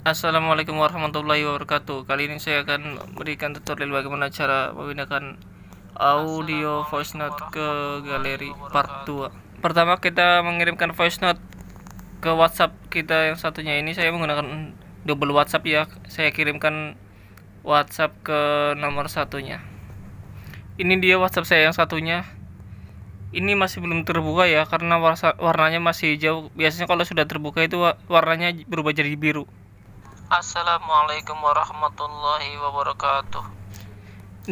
Assalamualaikum warahmatullahi wabarakatuh Kali ini saya akan memberikan tutorial bagaimana cara memindahkan audio voice note ke galeri part 2 Pertama kita mengirimkan voice note ke whatsapp kita yang satunya ini Saya menggunakan double whatsapp ya Saya kirimkan whatsapp ke nomor satunya Ini dia whatsapp saya yang satunya ini masih belum terbuka ya karena warnanya masih hijau biasanya kalau sudah terbuka itu warnanya berubah jadi biru Assalamualaikum warahmatullahi wabarakatuh.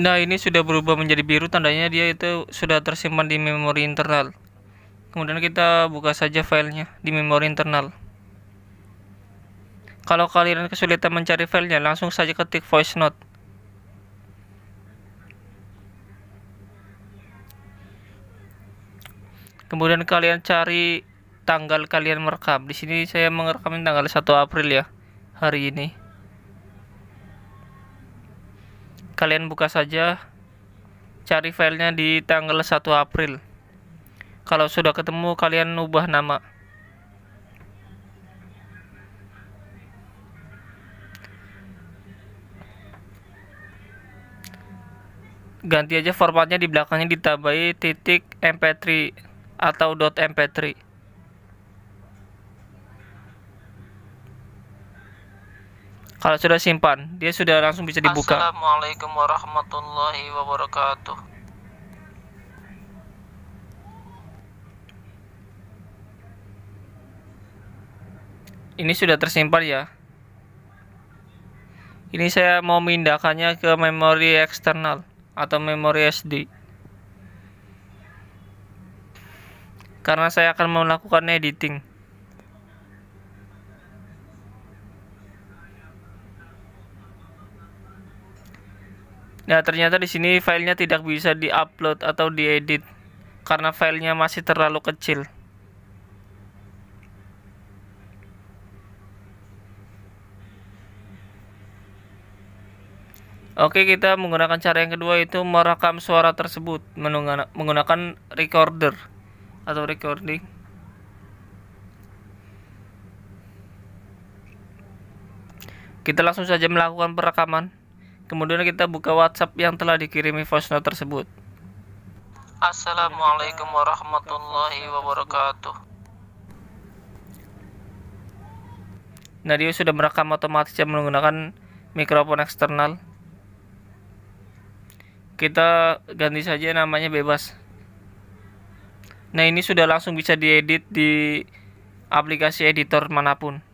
Nah, ini sudah berubah menjadi biru tandanya dia itu sudah tersimpan di memori internal. Kemudian kita buka saja filenya di memori internal. Kalau kalian kesulitan mencari filenya, langsung saja ketik voice note. Kemudian kalian cari tanggal kalian merekam. Di sini saya merekam tanggal 1 April ya hari ini. Kalian buka saja, cari filenya di tanggal 1 April. Kalau sudah ketemu, kalian ubah nama. ganti aja formatnya di belakangnya ditambahi titik mp3 atau .mp3 Kalau sudah simpan, dia sudah langsung bisa dibuka. Assalamualaikum warahmatullahi wabarakatuh. Ini sudah tersimpan ya. Ini saya mau mindahkannya ke memori eksternal atau memori SD. Karena saya akan melakukan editing. Nah, ternyata di sini filenya tidak bisa diupload atau diedit karena filenya masih terlalu kecil. Oke, kita menggunakan cara yang kedua itu merekam suara tersebut menggunakan recorder atau recording. Kita langsung saja melakukan perekaman. Kemudian kita buka WhatsApp yang telah dikirimi voice note tersebut. Assalamualaikum warahmatullahi wabarakatuh. Nah, dia sudah merekam otomatis yang menggunakan mikrofon eksternal. Kita ganti saja namanya bebas. Nah, ini sudah langsung bisa diedit di aplikasi editor manapun.